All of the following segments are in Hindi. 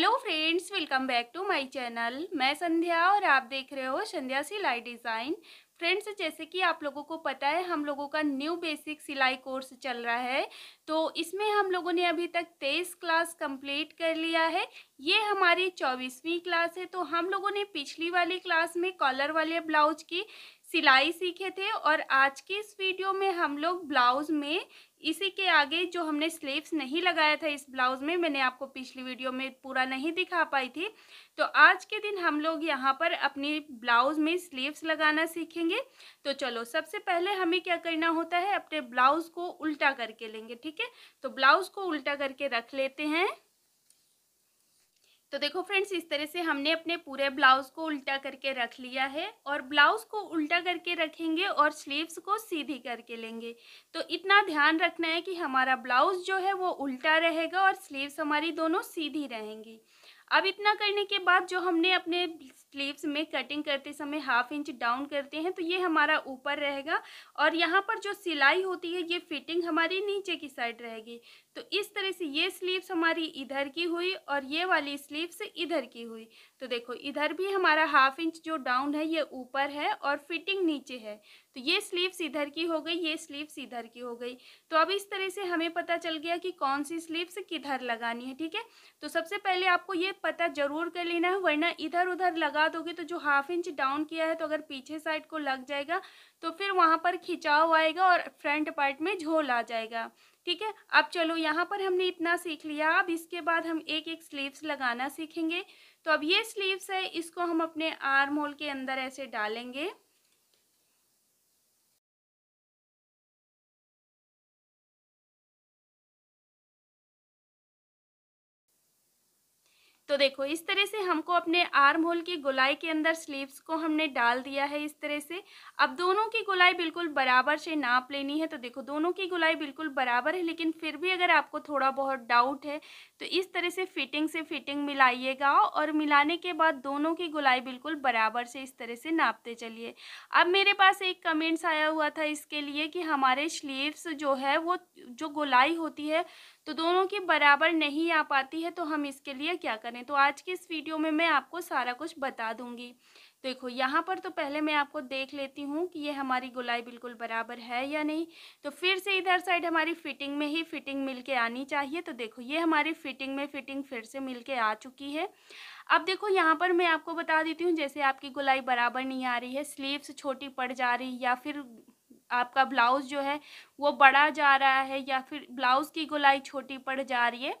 hello friends welcome back to my channel मैं संध्या और आप देख रहे हो संध्या सिलाई डिज़ाइन फ्रेंड्स जैसे कि आप लोगों को पता है हम लोगों का न्यू बेसिक सिलाई कोर्स चल रहा है तो इसमें हम लोगों ने अभी तक तेईस क्लास कंप्लीट कर लिया है ये हमारी चौबीसवीं क्लास है तो हम लोगों ने पिछली वाली क्लास में कॉलर वाले ब्लाउज की सिलाई सीखे थे और आज की इस वीडियो में हम लोग ब्लाउज में इसी के आगे जो हमने स्लीव्स नहीं लगाया था इस ब्लाउज़ में मैंने आपको पिछली वीडियो में पूरा नहीं दिखा पाई थी तो आज के दिन हम लोग यहाँ पर अपनी ब्लाउज़ में स्लीव्स लगाना सीखेंगे तो चलो सबसे पहले हमें क्या करना होता है अपने ब्लाउज़ को उल्टा करके लेंगे ठीक है तो ब्लाउज़ को उल्टा करके रख लेते हैं तो देखो फ्रेंड्स इस तरह से हमने अपने पूरे ब्लाउज़ को उल्टा करके रख लिया है और ब्लाउज़ को उल्टा करके रखेंगे और स्लीव्स को सीधी करके लेंगे तो इतना ध्यान रखना है कि हमारा ब्लाउज़ जो है वो उल्टा रहेगा और स्लीव्स हमारी दोनों सीधी रहेंगी अब इतना करने के बाद जो हमने अपने स्लीव्स में कटिंग करते समय हाफ इंच डाउन करते हैं तो ये हमारा ऊपर रहेगा और यहाँ पर जो सिलाई होती है ये फिटिंग हमारी नीचे की साइड रहेगी तो इस तरह से ये स्लीव्स हमारी इधर की हुई और ये वाली स्लीव्स इधर की हुई तो देखो इधर भी हमारा हाफ इंच जो डाउन है ये ऊपर है और फिटिंग नीचे है तो ये स्लीव्स इधर की हो गई ये स्लीव्स इधर की हो गई तो अब इस तरह से हमें पता चल गया कि कौन सी स्लीव्स किधर लगानी है ठीक है तो सबसे पहले आपको ये पता जरूर कर लेना है वरना इधर उधर लगा लगा दोगे तो जो हाफ इंच डाउन किया है तो अगर पीछे साइड को लग जाएगा तो फिर वहाँ पर खिंचाव आएगा और फ्रंट पार्ट में झोल आ जाएगा ठीक है अब चलो यहाँ पर हमने इतना सीख लिया अब इसके बाद हम एक एक स्लीव्स लगाना सीखेंगे तो अब ये स्लीव्स है इसको हम अपने आर्म होल के अंदर ऐसे डालेंगे तो देखो इस तरह से हमको अपने आर्म होल की गोलाई के अंदर स्लीव्स को हमने डाल दिया है इस तरह से अब दोनों की गोलाई बिल्कुल बराबर से नाप लेनी है तो देखो दोनों की गोलाई बिल्कुल बराबर है लेकिन फिर भी अगर आपको थोड़ा बहुत डाउट है तो इस तरह से फिटिंग से फिटिंग मिलाइएगा और मिलाने के बाद दोनों की गोलाई बिल्कुल बराबर से इस तरह से नापते चलिए अब मेरे पास एक कमेंट्स आया हुआ था इसके लिए कि हमारे स्लीव्स जो है वो जो गोलाई होती है तो दोनों की बराबर नहीं आ पाती है तो हम इसके लिए क्या करें हैं तो आज की इस वीडियो में मैं आपको सारा कुछ बता दूंगी देखो यहाँ पर तो पहले मैं आपको देख लेती हूँ कि ये हमारी गुलाई बिल्कुल बराबर है या नहीं तो फिर से इधर साइड हमारी फिटिंग में ही फिटिंग मिल के आनी चाहिए तो देखो ये हमारी फिटिंग में फिटिंग फिर से मिल के आ चुकी है अब देखो यहाँ पर मैं आपको बता देती हूँ जैसे आपकी गुलाई बराबर नहीं आ रही है स्लीव्स छोटी पड़ जा रही या फिर आपका ब्लाउज़ जो है वो बड़ा जा रहा है या फिर ब्लाउज़ की गुलाई छोटी पड़ जा रही है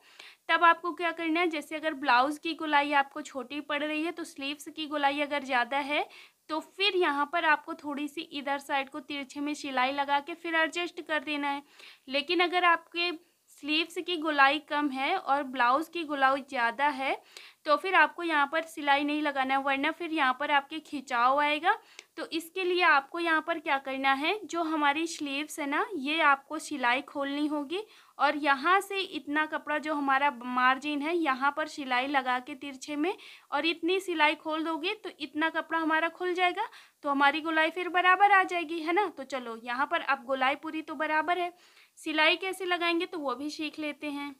तब आपको क्या करना है जैसे अगर ब्लाउज़ की गुलाई आपको छोटी पड़ रही है तो स्लीव्स की गुलाई अगर ज़्यादा है तो फिर यहाँ पर आपको थोड़ी सी इधर साइड को तिरछे में सिलाई लगा के फिर एडजस्ट कर देना है लेकिन अगर आपके स्लीव्स की गुलाई कम है और ब्लाउज़ की गुलाई ज़्यादा है तो फिर आपको यहाँ पर सिलाई नहीं लगाना है वरना फिर यहाँ पर आपके खिंचाव आएगा तो इसके लिए आपको यहाँ पर क्या करना है जो हमारी स्लीव्स है ना ये आपको सिलाई खोलनी होगी और यहाँ से इतना कपड़ा जो हमारा मार्जिन है यहाँ पर सिलाई लगा के तिरछे में और इतनी सिलाई खोल दोगे तो इतना कपड़ा हमारा खुल जाएगा तो हमारी गोलाई फिर बराबर आ जाएगी है ना तो चलो यहाँ पर अब गोलाई पूरी तो बराबर है सिलाई कैसे लगाएंगे तो वो भी सीख लेते हैं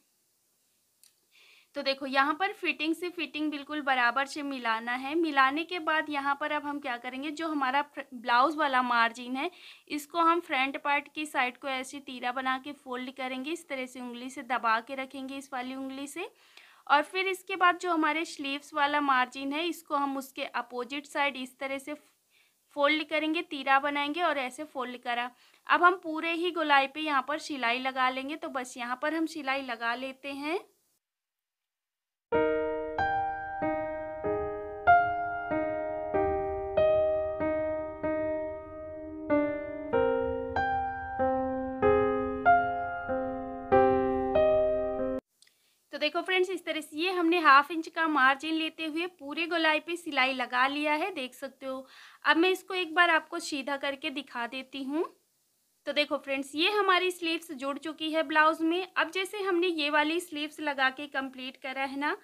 तो देखो यहाँ पर फिटिंग से फिटिंग बिल्कुल बराबर से मिलाना है मिलाने के बाद यहाँ पर अब हम क्या करेंगे जो हमारा ब्लाउज़ वाला मार्जिन है इसको हम फ्रंट पार्ट की साइड को ऐसे तीरा बना के फोल्ड करेंगे इस तरह से उंगली से दबा के रखेंगे इस वाली उंगली से और फिर इसके बाद जो हमारे स्लीव्स वाला मार्जिन है इसको हम उसके अपोजिट साइड इस तरह से फोल्ड करेंगे तीरा बनाएंगे और ऐसे फोल्ड करा अब हम पूरे ही गोलाई पे यहाँ पर सिलाई लगा लेंगे तो बस यहाँ पर हम सिलाई लगा लेते हैं तो देखो फ्रेंड्स इस तरह से ये हमने हाफ इंच का मार्जिन लेते हुए पूरे गोलाई पे सिलाई लगा लिया है देख सकते हो अब मैं इसको एक बार आपको सीधा करके दिखा देती हूँ तो देखो फ्रेंड्स ये हमारी स्लीव्स जुड़ चुकी है ब्लाउज़ में अब जैसे हमने ये वाली स्लीव्स लगा के कंप्लीट करा है ना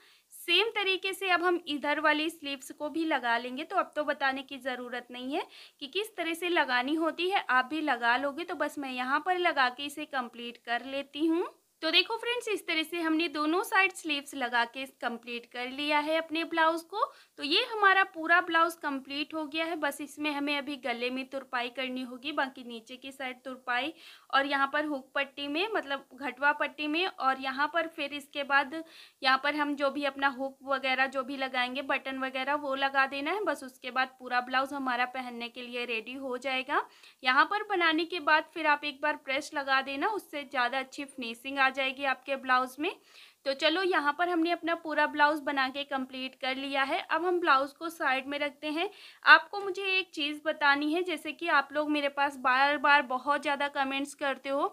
सेम तरीके से अब हम इधर वाली स्लीव्स को भी लगा लेंगे तो अब तो बताने की ज़रूरत नहीं है कि किस तरह से लगानी होती है आप भी लगा लोगे तो बस मैं यहाँ पर लगा के इसे कंप्लीट कर लेती हूँ तो देखो फ्रेंड्स इस तरह से हमने दोनों साइड स्लीव्स लगा के कंप्लीट कर लिया है अपने ब्लाउज को तो ये हमारा पूरा ब्लाउज कंप्लीट हो गया है बस इसमें हमें अभी गले में तुरपाई करनी होगी बाकी नीचे की साइड तुरपाई और यहाँ पर हुक पट्टी में मतलब घटवा पट्टी में और यहाँ पर फिर इसके बाद यहाँ पर हम जो भी अपना हुक वगैरह जो भी लगाएंगे बटन वगैरह वो लगा देना है बस उसके बाद पूरा ब्लाउज हमारा पहनने के लिए रेडी हो जाएगा यहाँ पर बनाने के बाद फिर आप एक बार प्रेस लगा देना उससे ज़्यादा अच्छी फिनिशिंग आ जाएगी आपके ब्लाउज़ में तो चलो यहाँ पर हमने अपना पूरा ब्लाउज़ बना के कंप्लीट कर लिया है अब हम ब्लाउज़ को साइड में रखते हैं आपको मुझे एक चीज़ बतानी है जैसे कि आप लोग मेरे पास बार बार बहुत ज़्यादा कमेंट्स करते हो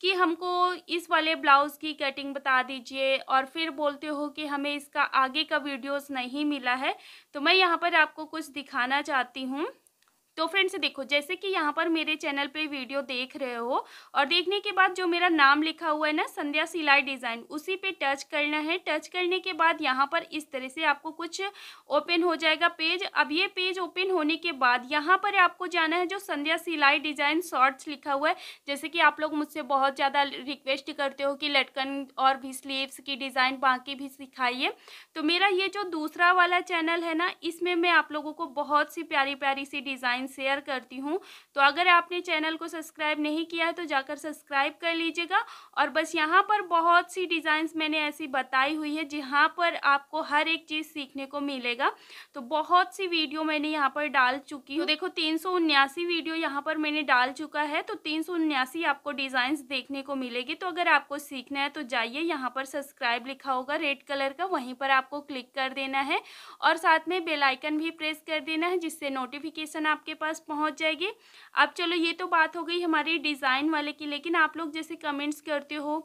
कि हमको इस वाले ब्लाउज़ की कटिंग बता दीजिए और फिर बोलते हो कि हमें इसका आगे का वीडियोस नहीं मिला है तो मैं यहाँ पर आपको कुछ दिखाना चाहती हूँ तो फ्रेंड्स देखो जैसे कि यहाँ पर मेरे चैनल पे वीडियो देख रहे हो और देखने के बाद जो मेरा नाम लिखा हुआ है ना संध्या सिलाई डिज़ाइन उसी पे टच करना है टच करने के बाद यहाँ पर इस तरह से आपको कुछ ओपन हो जाएगा पेज अब ये पेज ओपन होने के बाद यहाँ पर आपको जाना है जो संध्या सिलाई डिज़ाइन शॉर्ट्स लिखा हुआ है जैसे कि आप लोग मुझसे बहुत ज़्यादा रिक्वेस्ट करते हो कि लटकन और भी स्लीव्स की डिज़ाइन बाकी भी सिखाइए तो मेरा ये जो दूसरा वाला चैनल है ना इसमें मैं आप लोगों को बहुत सी प्यारी प्यारी सी डिज़ाइन डिज़ाइन शेयर करती हूँ तो अगर आपने चैनल को सब्सक्राइब नहीं किया है तो जाकर सब्सक्राइब कर लीजिएगा और बस यहाँ पर बहुत सी डिज़ाइंस मैंने ऐसी बताई हुई है जहाँ पर आपको हर एक चीज़ सीखने को मिलेगा तो बहुत सी वीडियो मैंने यहाँ पर डाल चुकी हूँ तो देखो तीन वीडियो यहाँ पर मैंने डाल चुका है तो तीन आपको डिज़ाइंस देखने को मिलेगी तो अगर आपको सीखना है तो जाइए यहाँ पर सब्सक्राइब लिखा होगा रेड कलर का वहीं पर आपको क्लिक कर देना है और साथ में बेलाइकन भी प्रेस कर देना है जिससे नोटिफिकेशन आपके आपके पास पहुंच जाएगी अब चलो ये तो बात हो गई हमारी डिज़ाइन वाले की लेकिन आप लोग जैसे कमेंट्स करते हो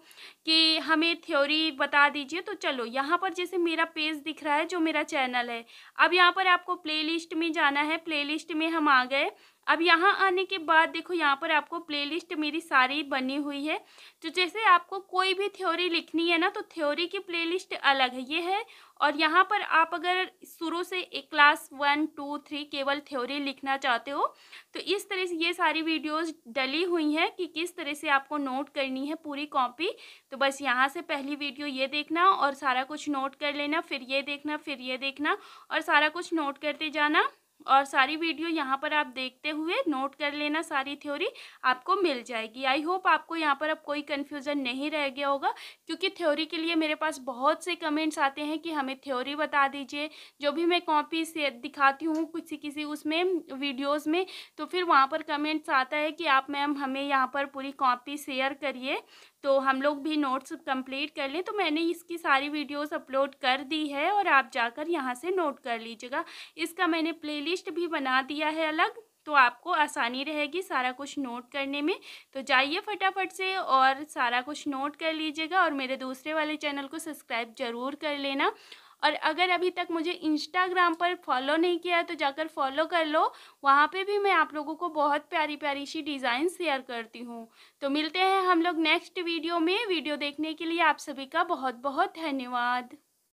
कि हमें थ्योरी बता दीजिए तो चलो यहाँ पर जैसे मेरा पेज दिख रहा है जो मेरा चैनल है अब यहाँ पर आपको प्ले में जाना है प्ले में हम आ गए अब यहाँ आने के बाद देखो यहाँ पर आपको प्लेलिस्ट मेरी सारी बनी हुई है तो जैसे आपको कोई भी थ्योरी लिखनी है ना तो थ्योरी की प्लेलिस्ट अलग है ये है और यहाँ पर आप अगर शुरू से एक क्लास वन टू थ्री केवल थ्योरी लिखना चाहते हो तो इस तरह से ये सारी वीडियोस डली हुई हैं कि किस तरह से आपको नोट करनी है पूरी कॉपी तो बस यहाँ से पहली वीडियो ये देखना और सारा कुछ नोट कर लेना फिर ये देखना फिर ये देखना और सारा कुछ नोट करते जाना और सारी वीडियो यहाँ पर आप देखते हुए नोट कर लेना सारी थ्योरी आपको मिल जाएगी आई होप आपको यहाँ पर अब कोई कन्फ्यूज़न नहीं रह गया होगा क्योंकि थ्योरी के लिए मेरे पास बहुत से कमेंट्स आते हैं कि हमें थ्योरी बता दीजिए जो भी मैं कॉपी से दिखाती हूँ किसी किसी उसमें वीडियोज़ में तो फिर वहाँ पर कमेंट्स आता है कि आप मैम हमें यहाँ पर पूरी कॉपी शेयर करिए तो हम लोग भी नोट्स कंप्लीट कर लें तो मैंने इसकी सारी वीडियोस अपलोड कर दी है और आप जाकर यहाँ से नोट कर लीजिएगा इसका मैंने प्लेलिस्ट भी बना दिया है अलग तो आपको आसानी रहेगी सारा कुछ नोट करने में तो जाइए फटाफट से और सारा कुछ नोट कर लीजिएगा और मेरे दूसरे वाले चैनल को सब्सक्राइब ज़रूर कर लेना और अगर अभी तक मुझे इंस्टाग्राम पर फॉलो नहीं किया तो जाकर फॉलो कर लो वहाँ पे भी मैं आप लोगों को बहुत प्यारी प्यारी सी डिज़ाइन शेयर करती हूँ तो मिलते हैं हम लोग नेक्स्ट वीडियो में वीडियो देखने के लिए आप सभी का बहुत बहुत धन्यवाद